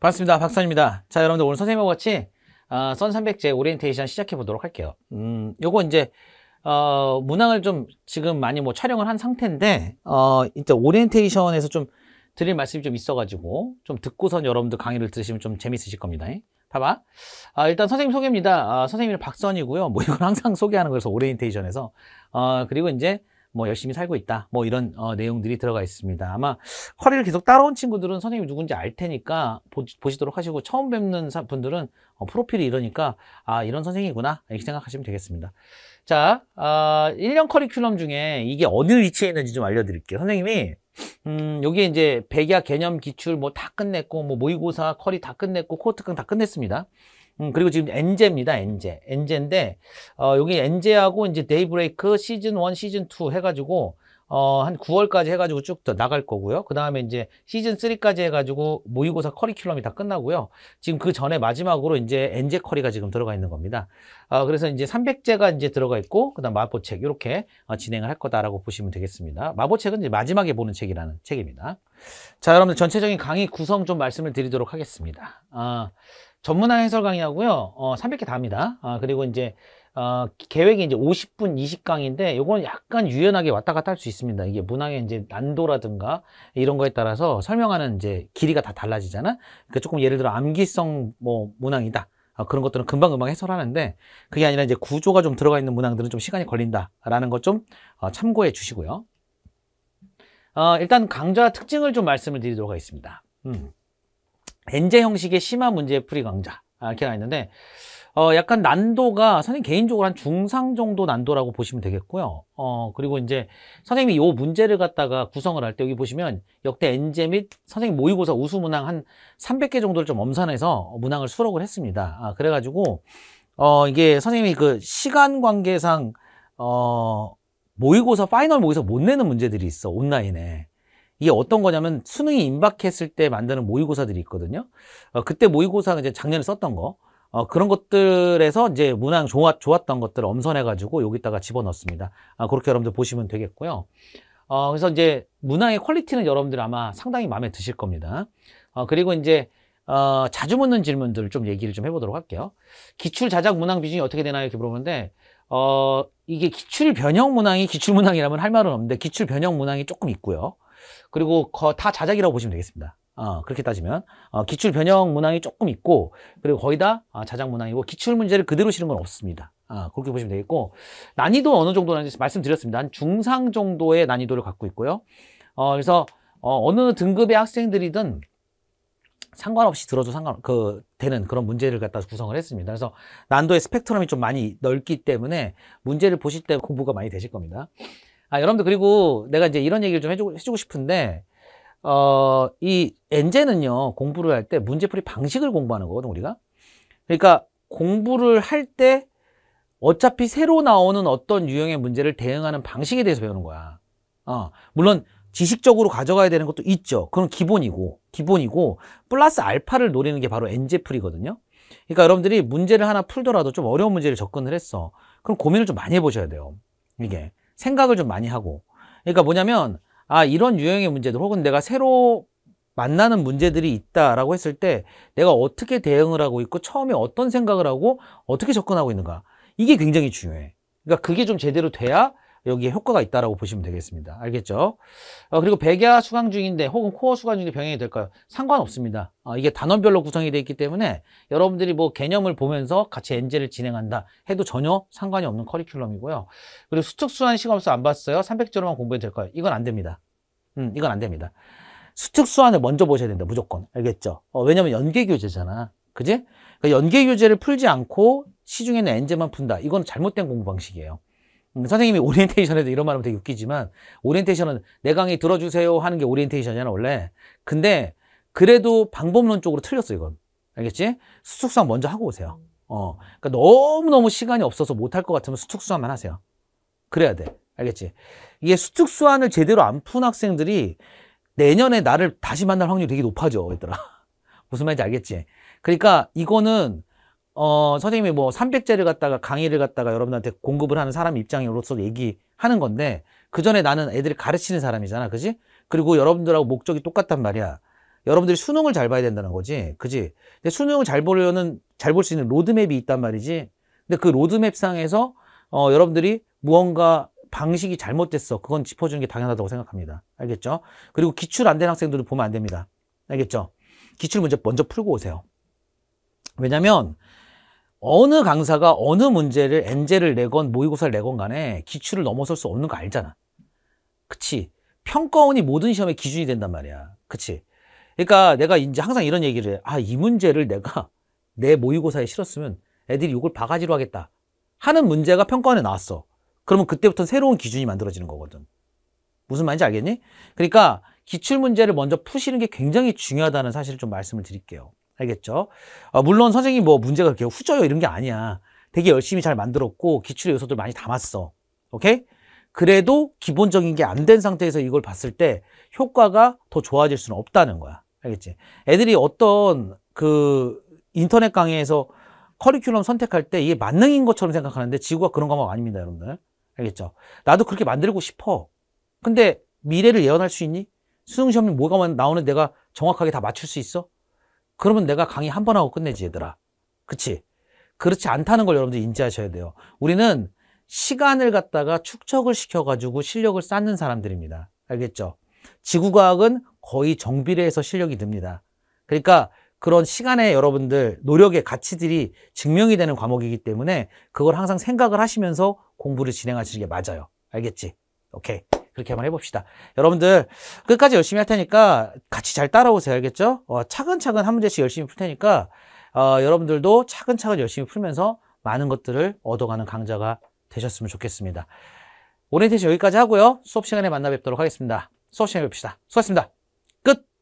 반갑습니다. 박선입니다. 자, 여러분들 오늘 선생님하고 같이 어, 선 300제 오리엔테이션 시작해 보도록 할게요. 음, 요거 이제 어, 문항을 좀 지금 많이 뭐 촬영을 한 상태인데 어, 이제 오리엔테이션에서 좀 드릴 말씀이 좀 있어가지고 좀 듣고선 여러분들 강의를 들으시면 좀재미있으실 겁니다. 봐봐. 아, 일단 선생님 소개입니다. 아, 선생님은 박선이고요. 뭐 이건 항상 소개하는 거라서 오리엔테이션에서. 어, 그리고 이제 뭐 열심히 살고 있다 뭐 이런 어, 내용들이 들어가 있습니다 아마 커리를 계속 따라온 친구들은 선생님이 누군지 알 테니까 보, 시도록 하시고 처음 뵙는 사, 분들은 어, 프로필이 이러니까 아 이런 선생이구나 이렇게 생각하시면 되겠습니다 자 어, 아, 1년 커리큘럼 중에 이게 어느 위치에 있는지 좀 알려드릴게요 선생님이 음, 여기에 이제 백야 개념 기출 뭐 다 끝냈고, 뭐 모의고사, 커리 다 끝냈고, 코트강 다 끝냈습니다. 음, 그리고 지금 엔제입니다. 엔제. 엔제인데, 어, 여기 엔제하고 이제 데이브레이크 시즌 1, 시즌 2 해가지고, 어, 한 9월까지 해가지고 쭉 더 나갈 거고요. 그 다음에 이제 시즌 3까지 해가지고 모의고사 커리큘럼이 다 끝나고요. 지금 그 전에 마지막으로 이제 엔제 커리가 지금 들어가 있는 겁니다. 어, 그래서 이제 300제가 이제 들어가 있고, 그 다음 마포책, 이렇게 어, 진행을 할 거다라고 보시면 되겠습니다. 마포책은 이제 마지막에 보는 책이라는 책입니다. 자, 여러분들 전체적인 강의 구성 좀 말씀을 드리도록 하겠습니다. 어, 전문화 해설 강의하고요. 어, 300개 다 합니다. 아, 그리고 이제 어, 계획이 이제 50분 20강인데 요건 약간 유연하게 왔다 갔다 할 수 있습니다. 이게 문항의 이제 난도라든가 이런 거에 따라서 설명하는 이제 길이가 다 달라지잖아. 그러니까 조금 예를 들어 암기성 뭐 문항이다. 아, 그런 것들은 금방금방 해설하는데 그게 아니라 이제 구조가 좀 들어가 있는 문항들은 좀 시간이 걸린다라는 것좀 어, 참고해 주시고요. 어, 일단 강좌 특징을 좀 말씀을 드리도록 하겠습니다. 음. 엔제 형식의 심화 문제 풀이 강좌 아, 이렇게 나 있는데 어 약간 난도가 선생님 개인적으로 한 중상 정도 난도라고 보시면 되겠고요. 어 그리고 이제 선생님이 요 문제를 갖다가 구성을 할 때 여기 보시면 역대 엔제 및 선생님 모의고사 우수 문항 한 300개 정도를 좀엄산해서 문항을 수록을 했습니다. 아 그래가지고 어 이게 선생님이 그 시간 관계상 어 모의고사 파이널 모의고사 못 내는 문제들이 있어 온라인에 이게 어떤 거냐면 수능이 임박했을 때 만드는 모의고사들이 있거든요. 어, 그때 모의고사 이제 작년에 썼던 거. 어, 그런 것들에서 이제 문항 좋았, 좋았던 것들을 엄선해가지고 여기다가 집어넣습니다. 아, 그렇게 여러분들 보시면 되겠고요. 어, 그래서 이제 문항의 퀄리티는 여러분들 아마 상당히 마음에 드실 겁니다. 어, 그리고 이제 어, 자주 묻는 질문들좀 얘기를 좀 해보도록 할게요. 기출 자작 문항 비중이 어떻게 되나요? 이렇게 물어보는데, 어, 이게 기출 변형 문항이 기출 문항이라면 할 말은 없는데, 기출 변형 문항이 조금 있고요. 그리고 다 자작이라고 보시면 되겠습니다. 어, 그렇게 따지면 어, 기출 변형 문항이 조금 있고 그리고 거의 다 아, 자작 문항이고 기출 문제를 그대로 실은 건 없습니다. 아, 그렇게 보시면 되겠고 난이도 어느 정도인지 말씀드렸습니다. 한 중상 정도의 난이도를 갖고 있고요. 어, 그래서 어, 어느 등급의 학생들이든 상관없이 들어도 상관 그 되는 그런 문제를 갖다 구성을 했습니다. 그래서 난도의 스펙트럼이 좀 많이 넓기 때문에 문제를 보실 때 공부가 많이 되실 겁니다. 아, 여러분들 그리고 내가 이제 이런 얘기를 좀 해주고, 해주고 싶은데, 어, 이 엔제는요, 공부를 할 때 문제풀이 방식을 공부하는 거거든, 우리가. 그러니까 공부를 할 때 어차피 새로 나오는 어떤 유형의 문제를 대응하는 방식에 대해서 배우는 거야. 어, 물론 지식적으로 가져가야 되는 것도 있죠. 그건 기본이고, 기본이고, 플러스 알파를 노리는 게 바로 엔제풀이거든요. 그러니까 여러분들이 문제를 하나 풀더라도 좀 어려운 문제를 접근을 했어. 그럼 고민을 좀 많이 해보셔야 돼요. 이게. 생각을 좀 많이 하고 그러니까 뭐냐면 아 이런 유형의 문제들 혹은 내가 새로 만나는 문제들이 있다라고 했을 때 내가 어떻게 대응을 하고 있고 처음에 어떤 생각을 하고 어떻게 접근하고 있는가 이게 굉장히 중요해 그러니까 그게 좀 제대로 돼야 여기에 효과가 있다라고 보시면 되겠습니다. 알겠죠? 어, 그리고 백야 수강 중인데 혹은 코어 수강 중에 병행이 될까요? 상관없습니다. 어, 이게 단원별로 구성이 되어 있기 때문에 여러분들이 뭐 개념을 보면서 같이 엔젤을 진행한다 해도 전혀 상관이 없는 커리큘럼이고요. 그리고 수특수한 시험수 안 봤어요? 300제로만 공부해도 될까요? 이건 안 됩니다. 음, 이건 안 됩니다. 수특 수안을 먼저 보셔야 된다 무조건 알겠죠 어, 왜냐면 연계 교재잖아 그지 그 연계 교재를 풀지 않고 시중에는 엔젤만 푼다 이건 잘못된 공부 방식이에요 음, 선생님이 오리엔테이션에도 이런 말하면 되게 웃기지만 오리엔테이션은 내 강의 들어주세요 하는 게 오리엔테이션이잖아 원래 근데 그래도 방법론 쪽으로 틀렸어 이건 알겠지? 수축학 먼저 하고 오세요 어, 그러니까 너무너무 시간이 없어서 못 할 것 같으면 수축수학만 하세요 그래야 돼 알겠지? 이게 수축수학을 제대로 안 푼 학생들이 내년에 나를 다시 만날 확률이 되게 높아져 있더라 무슨 말인지 알겠지? 그러니까 이거는 어, 선생님이 뭐 300제를 갖다가 강의를 갖다가 여러분한테 공급을 하는 사람 입장으로서 얘기하는 건데 그 전에 나는 애들이 가르치는 사람이잖아. 그지? 그리고 여러분들하고 목적이 똑같단 말이야. 여러분들이 수능을 잘 봐야 된다는 거지. 그지? 근데 수능을 잘 보려는 잘 볼 수 있는 로드맵이 있단 말이지. 근데 그 로드맵상에서 어, 여러분들이 무언가 방식이 잘못됐어. 그건 짚어주는 게 당연하다고 생각합니다. 알겠죠? 그리고 기출 안 된 학생들도 보면 안 됩니다. 알겠죠? 기출 문제 먼저 풀고 오세요. 왜냐면 어느 강사가 어느 문제를 엔젤을 내건 모의고사를 내건 간에 기출을 넘어설 수 없는 거 알잖아. 그치? 평가원이 모든 시험의 기준이 된단 말이야. 그치? 그러니까 내가 이제 항상 이런 얘기를 해. 아, 이 문제를 내가 내 모의고사에 실었으면 애들이 이걸 바가지로 하겠다. 하는 문제가 평가원에 나왔어. 그러면 그때부터 새로운 기준이 만들어지는 거거든. 무슨 말인지 알겠니? 그러니까 기출 문제를 먼저 푸시는 게 굉장히 중요하다는 사실을 좀 말씀을 드릴게요. 알겠죠? 어, 물론 선생님뭐 문제가 그렇게 후져요 이런 게 아니야. 되게 열심히 잘 만들었고 기출 요소들 많이 담았어. 오케이? 그래도 기본적인 게 안 된 상태에서 이걸 봤을 때 효과가 더 좋아질 수는 없다는 거야. 알겠지? 애들이 어떤 그 인터넷 강의에서 커리큘럼 선택할 때 이게 만능인 것처럼 생각하는데 지구가 그런 것만 아닙니다, 여러분들. 알겠죠? 나도 그렇게 만들고 싶어. 근데 미래를 예언할 수 있니? 수능 시험이 뭐가 나오는 내가 정확하게 다 맞출 수 있어? 그러면 내가 강의 한 번 하고 끝내지 얘들아 그치? 그렇지 않다는 걸 여러분들 인지하셔야 돼요 우리는 시간을 갖다가 축적을 시켜가지고 실력을 쌓는 사람들입니다 알겠죠? 지구과학은 거의 정비례해서 실력이 듭니다 그러니까 그런 시간에 여러분들 노력의 가치들이 증명이 되는 과목이기 때문에 그걸 항상 생각을 하시면서 공부를 진행하시는 게 맞아요 알겠지? 오케이 그렇게 한번 해봅시다. 여러분들 끝까지 열심히 할 테니까 같이 잘 따라오세요. 알겠죠? 어, 차근차근 한 문제씩 열심히 풀 테니까 어, 여러분들도 차근차근 열심히 풀면서 많은 것들을 얻어가는 강좌가 되셨으면 좋겠습니다. 오리엔테션 여기까지 하고요. 수업 시간에 만나 뵙도록 하겠습니다. 수업 시간에 뵙시다. 수고하셨습니다. 끝!